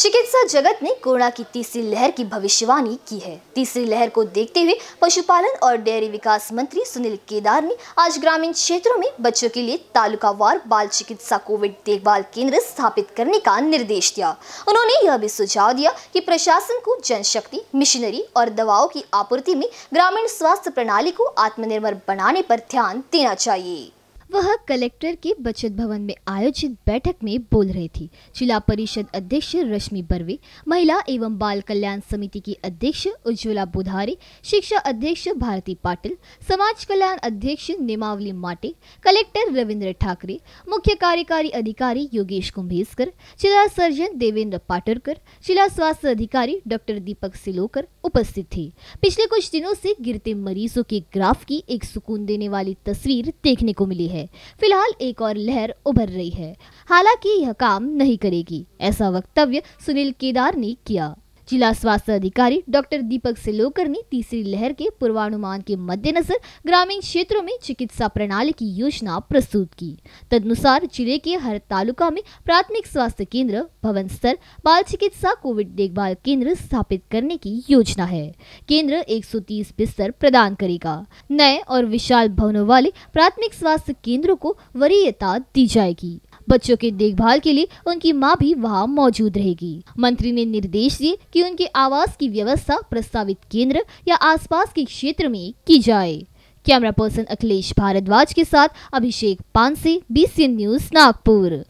चिकित्सा जगत ने कोरोना की तीसरी लहर की भविष्यवाणी की है तीसरी लहर को देखते हुए पशुपालन और डेयरी विकास मंत्री सुनील केदार ने आज ग्रामीण क्षेत्रों में बच्चों के लिए तालुकावार बाल चिकित्सा कोविड देखभाल केंद्र स्थापित करने का निर्देश दिया उन्होंने यह भी सुझाव दिया कि प्रशासन को जनशक्ति मिशनरी और दवाओं की आपूर्ति में ग्रामीण स्वास्थ्य प्रणाली को आत्मनिर्भर बनाने पर ध्यान देना चाहिए वह कलेक्टर के बचत भवन में आयोजित बैठक में बोल रही थी जिला परिषद अध्यक्ष रश्मि बर्वे महिला एवं बाल कल्याण समिति की अध्यक्ष उज्ज्वला बुधारे शिक्षा अध्यक्ष भारती पाटिल समाज कल्याण अध्यक्ष निमावली माटे कलेक्टर रविन्द्र ठाकरे मुख्य कार्यकारी अधिकारी योगेश कुंभेसकर जिला सर्जन देवेंद्र पाटरकर जिला स्वास्थ्य अधिकारी डॉक्टर दीपक सिलोकर उपस्थित थे पिछले कुछ दिनों से गिरते मरीजों के ग्राफ की एक सुकून देने वाली तस्वीर देखने को मिली है है फिलहाल एक और लहर उभर रही है हालांकि यह काम नहीं करेगी ऐसा वक्तव्य सुनील केदार ने किया जिला स्वास्थ्य अधिकारी डॉक्टर दीपक सिलोकर ने तीसरी लहर के पूर्वानुमान के मद्देनजर ग्रामीण क्षेत्रों में चिकित्सा प्रणाली की योजना प्रस्तुत की तदनुसार जिले के हर तालुका में प्राथमिक स्वास्थ्य केंद्र भवन स्तर बाल चिकित्सा कोविड देखभाल केंद्र स्थापित करने की योजना है केंद्र एक बिस्तर प्रदान करेगा नए और विशाल भवनों वाले प्राथमिक स्वास्थ्य केंद्रों को वरीयता दी जाएगी बच्चों के देखभाल के लिए उनकी माँ भी वहाँ मौजूद रहेगी मंत्री ने निर्देश दिए कि उनके आवास की व्यवस्था प्रस्तावित केंद्र या आसपास के क्षेत्र में की जाए कैमरा पर्सन अखिलेश भारद्वाज के साथ अभिषेक पानसे बी न्यूज नागपुर